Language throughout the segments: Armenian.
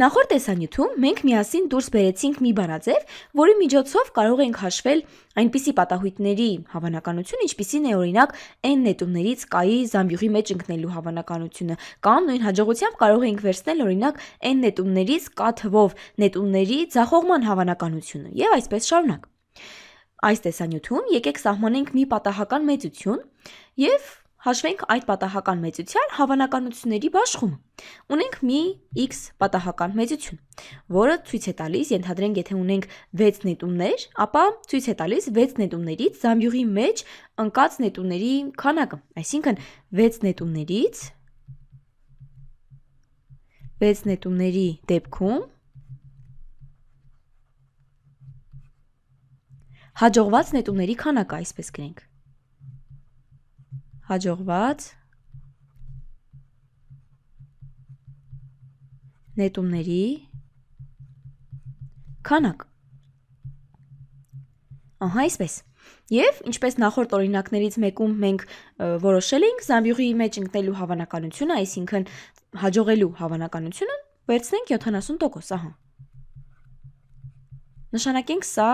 Նախորդ տեսանյութում մենք միասին դուրս բերեցինք մի բանաձև, որի միջոցով կարող ենք հաշվել այնպիսի պատահույթների հավանականություն, ինչպիսին է օրինակ n նետումներից կայի զամբյուղի մեջ ընկնելու հավանականությունը, կամ նույն հաջողությամբ կարող ենք վերցնել օրինակ n նետումներից կա թվով նետումների ձախողման հավանականությունը եւ այսպես շարունակ։ Այս տեսանյութում եկեք սահմանենք մի պատահական մեծություն եւ հաշվենք այդ պատահական մեծության հավանականությունների բաշխումը։ Ունենք մի x պատահական մեծություն, որը ցույց է տալիս, ենթադրենք, եթե ունենք 6 նետումներ, ապա ցույց է տալիս 6 նետումներից զամբյուղի մեջ ընկած նետումների քանակը, այսինքն 6 նետումներից 6 նետումների դեպքում հաջողված նետումների քանակը, այսպես գրենք հաջողված նետումների քանակ։ Ահա այսպես։ Եվ ինչպես նախորդ օրինակներից մեկում մենք որոշել էինք, զամբյուղի մեջ ընկնելու հավանականությունը, այսինքն հաջողելու հավանականությունը վերցնենք 70%, ահա։ Նշանակենք սա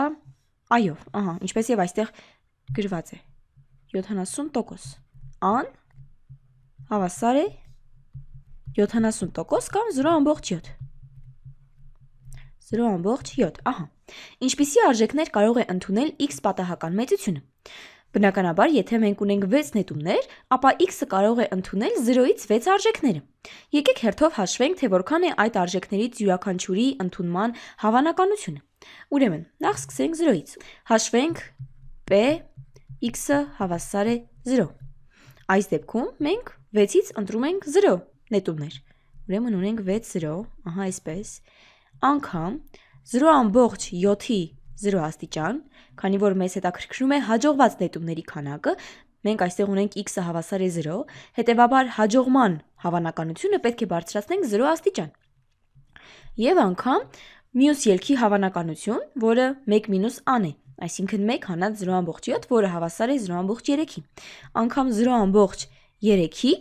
այով, ահա, ինչպես եւ այստեղ գրված է 70% ան հավասար է 70% կամ 0.7 0.7, ահա։ Ինչպիսի արժեքներ կարող է ընդունել x պատահական մեծությունը։ Բնականաբար, եթե մենք ունենք 6 նետումներ, ապա x-ը կարող է ընդունել 0-ից 6 արժեքները։ Եկեք հերթով հաշվենք, թե որքան է այդ արժեքներից յուրաքանչյուրի ընդունման հավանականությունը։ Ուրեմն, նախ սկսենք 0-ից։ Հաշվենք p x-ը հավասար է 0։ Այս դեպքում մենք 6-ից ընտրում ենք 0 նետումներ։ Ուրեմն ունենք 6 0, ահա այսպես։ Անկամ 0.7-ի 0 աստիճան, քանի որ մեզ հետաքրքրում է հաջողված նետումների քանակը, մենք այստեղ ունենք x-ը հավասար է 0, հետևաբար հաջողման հավանականությունը պետք է բարձրացնենք 0 աստիճան։ Եվ անկամ մյուս ելքի հավանականություն, որը 1 - a-ն է այսինքն 1 հանած 0.7, որը հավասար է 0.3-ի։ Անկամ 0.3-ի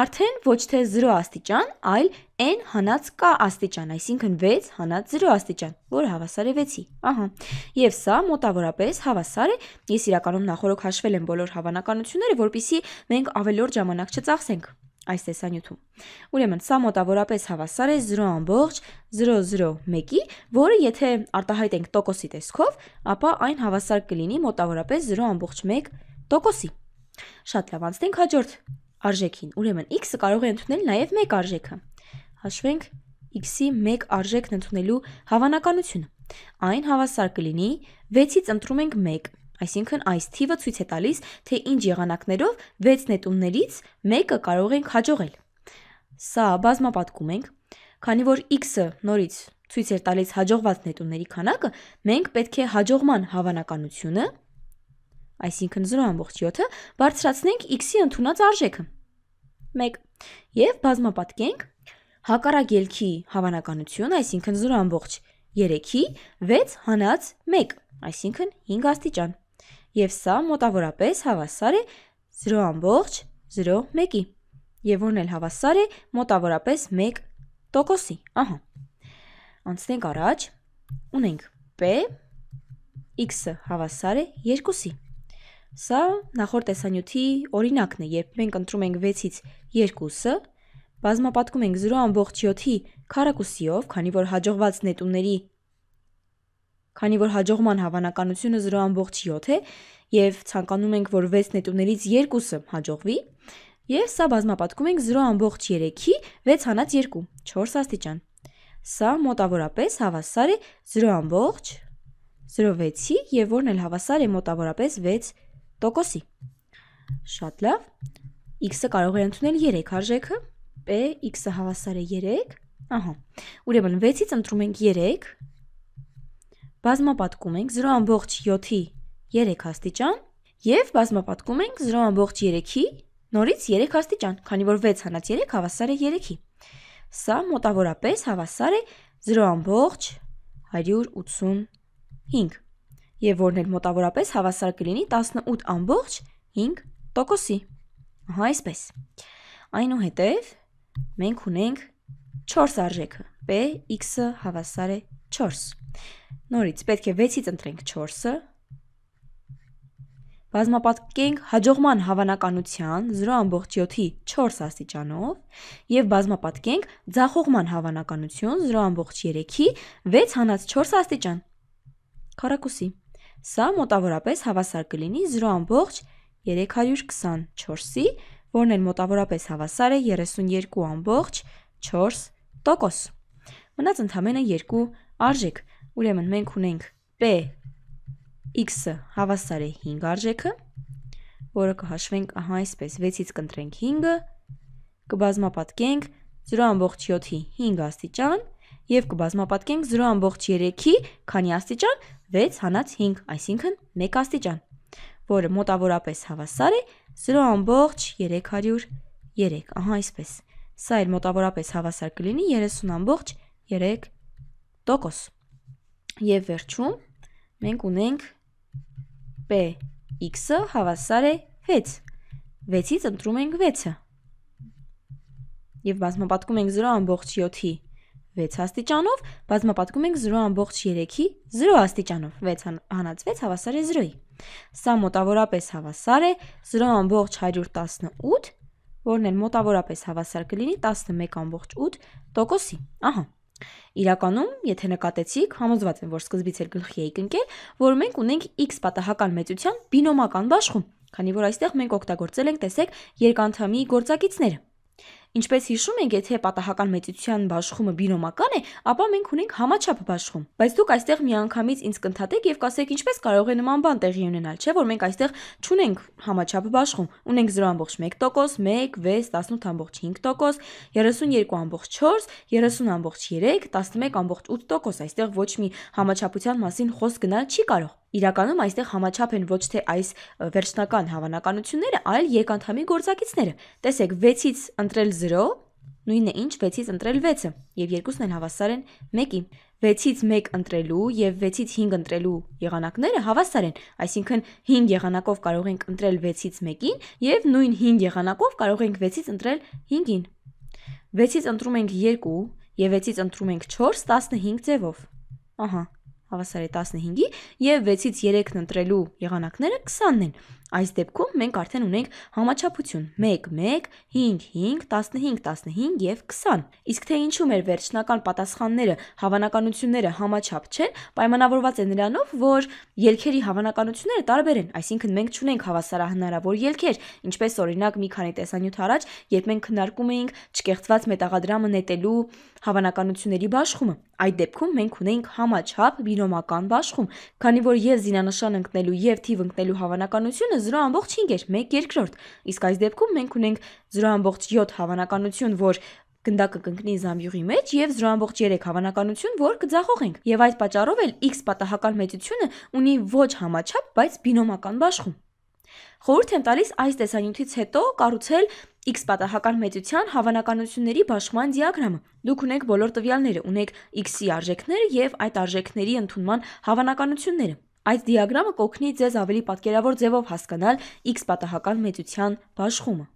արդեն ոչ թե 0 աստիճան, այլ n հանած k աստիճան, այսինքն 6 հանած 0 աստիճան, որը հավասար է 6-ի։ Ահա։ Եվ սա մոտավորապես հավասար է։ Ես իրականում նախորդ հաշվել եմ բոլոր հավանականությունները, որpիսի մենք ավելորդ ժամանակ չծախսենք այս տեսանյութում։ Ուրեմն, սա մոտավորապես հավասար է 0.001-ի, որը եթե արտահայտենք տոկոսի տեսքով, ապա այն հավասար կլինի մոտավորապես 0.1 տոկոսի։ Շատ լավ, անցնենք հաջորդ արժեքին։ Ուրեմն x-ը կարող է ընդունել նաև 1 արժեքը։ Հաշվենք x-ի 1 արժեքն ընդունելու հավանականությունը։ Այն հավասար կլինի 6-ից ընտրում ենք 1 Այսինքն այս թիվը ցույց է տալիս, թե ինչ եղանակներով 6 նետումներից մեկը կարող ենք հաջողել։ Սա բազմապատկում ենք, քանի որ x-ը նորից ցույց է տալիս հաջողված նետումների քանակը, մենք պետք է հաջողման հավանականությունը, այսինքն 0.7-ը բարձրացնենք x-ի ընդունած արժեքը։ 1 եւ բազմապատկենք հակառակ ելքի հավանականությունը, այսինքն 0.3-ի 6 հանած 1 այսինքն 5 աստիճան եւ սա մոտավորապես հավասար է 0.01-ի եւ որն էլ հավասար է մոտավորապես 1%-ի։ Ահա։ Անցնենք առաջ։ Ունենք p x-ը հավասար է 2-ի։ Սա նախորդ տեսանյութի օրինակն է, երբ մենք ընտրում ենք 6-ից 2-ը, բազմապատկում ենք 0.7-ի քառակուսիով, քանի որ հաջողված նետումների Քանի որ հաջողման հավանականությունը 0.7 է եւ ցանկանում ենք, որ 6 նետումներից երկուսը հաջողվի, եւ սա բազմապատկում ենք 0.3-ի 6-2, 4 աստիճան։ Սա մոտավորապես հավասար է 0.06-ի եւ որն էլ հավասար է մոտավորապես 6%-ի։ Շատ լավ։ X-ը կարող է ընդունել 3 արժեքը, P X-ը հավասար է 3, ահա։ Ուրեմն 6-ից ընտրում ենք 3 բազմապատկում ենք 0.7-ի 3 աստիճան եւ բազմապատկում ենք 0.3-ի նորից 3 աստիճան, քանի որ 6 հանած 3 հավասար է 3-ի։ Սա մոտավորապես հավասար է 0.185 եւ որն էլ մոտավորապես հավասար կլինի 18.5%-ի։ Ահա այսպես։ Այնուհետև մենք ունենք 4 արժեքը։ P x-ը հավասար է 4։ Նորից պետք է 6-ից ընտրենք 4-ը։ Բազմապատկենք հաջողման հավանականության 0.7-ի 4 աստիճանով եւ բազմապատկենք ձախողման հավանականություն 0.3-ի 6-4 աստիճան։ Քառակուսի։ Սա մոտավորապես հավասար կլինի 0.324-ի, որն էլ մոտավորապես հավասար է 32.4%։ Մնաց ընդամենը 2 արժեք, Ուրեմն մենք ունենք P x-ը հավասար է 5 արժեքը, որը կհաշվենք ահա այսպես, 6-ից կընտրենք 5-ը, կբազմապատկենք 0.7-ի 5 աստիճան եւ կբազմապատկենք 0.3-ի, քանի աստիճան 6 հանած 5, այսինքն 1 աստիճան, որը մոտավորապես հավասար է 0.303, ահա այսպես։ Սա էլ մոտավորապես հավասար կլինի 30.3 տոկոս։ Եվ վերջում մենք ունենք P x-ը հավասար է 6։ 6-ից ընտրում ենք 6-ը։ Եվ բազմապատկում ենք 0.7-ի 6 աստիճանով, բազմապատկում ենք 0.3-ի 0 աստիճանով, 6 հանած 6 հավասար է 0-ի։ Սա մոտավորապես հավասար է 0.118, որն էլ մոտավորապես հավասար կլինի 11.8%-ի։ Ահա։ Իրականում, եթե նկատեցիք, համոզված եմ, որ սկզբից էլ գլխի եք ընկել, որ մենք ունենք x պատահական մեծության բինոմական բաշխում, քանի որ այստեղ մենք օգտագործել ենք, տեսեք, երկանդամի գործակիցները։ Ինչպես հիշում ենք, եթե պատահական մեծության բաշխումը բինոմական է, ապա մենք ունենք համաչափ բաշխում։ Բայց դուք այստեղ միանգամից ինձ կընդհատեք եւ կասեք ինչպես կարող է նման բան տեղի ունենալ, չէ՞ որ մենք այստեղ չունենք համաչափ բաշխում։ Ունենք 0.1%, 1, 6, 18.5%, 32.4, 30.3, 11.8%։ Այստեղ ոչ մի համաչափության մասին խոսք գնալ չի կարող։ Իրականում այստեղ համաչափ են ոչ թե այս վերջնական հավանականությունները, այլ երկանդամի գործակիցները։ Տեսեք, 6-ից ընտրել 0 նույնն է ինչ 6-ից ընտրել 6-ը, եւ երկուսն էլ հավասար են 1-ի։ 6-ից 1 ընտրելու եւ 6-ից 5 ընտրելու եղանակները հավասար են, այսինքն 5 եղանակով կարող ենք ընտրել 6-ից 1-ին եւ նույն 5 եղանակով կարող ենք 6-ից ընտրել 5-ին։ 6-ից ընտրում ենք 2 եւ 6-ից ընտրում ենք 4, 15 ձևով։ Ահա, հավասար է 15-ի եւ 6-ից 3-ն ընտրելու եղանակները 20-ն են։ Այս դեպքում մենք արդեն ունենք համաչափություն 1-1, 5-5, 15-15 եւ 20։ Իսկ թե ինչու մեր վերջնական պատասխանները, հավանականությունները համաչափ չեն, պայմանավորված է նրանով, որ ելքերի հավանականությունները տարբեր են, այսինքն մենք չունենք հավասարահնարավոր ելքեր, ինչպես օրինակ մի քանի տեսանյութ առաջ, երբ մենք քննարկում էինք չկեղծված մետաղադրամը նետելու հավանականությունների բաշխումը։ Այդ դեպքում մենք ունենք համաչափ բինոմական բաշխում, քանի որ եւ զինանշան ընկնելու եւ թիվ ընկնելու հավանականությունը 0.5 էր 1 երկրորդ, իսկ այս դեպքում մենք ունենք 0.7 հավանականություն, որ գնդակը կընկնի զամյուղի մեջ եւ 0.3 հավանականություն, որ կձախողենք։ Եվ այդ պատճառով էլ x պատահական մեծությունը ունի ոչ համաչափ, բայց բինոմական բաշխում։ Խորհուրդ եմ տալիս այս տեսանյութից հետո կառուցել x պատահական մեծության հավանականությունների բաշխման դիագրամը։ Դուք ունեք բոլոր տվյալները, ունեք x-ի արժեքները եւ այդ արժեքների ընդունման հավանականությունները։ Այս դիագրամը կօգնի ձեզ ավելի պատկերավոր ձևով հասկանալ X պատահական մեծության բաշխումը։